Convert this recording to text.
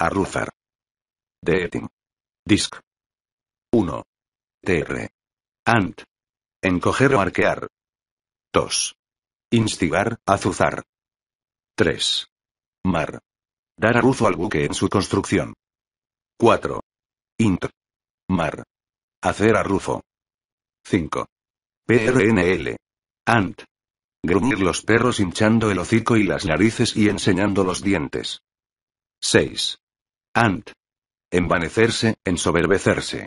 Arruzar. De Disc. 1. TR. Ant. Encoger o arquear. 2. Instigar, azuzar. 3. Mar. Dar arruzo al buque en su construcción. 4. Int. Mar. Hacer rufo. 5. PRNL. Ant. Gruñir los perros hinchando el hocico y las narices y enseñando los dientes. 6. Ant. Envanecerse, ensoberbecerse.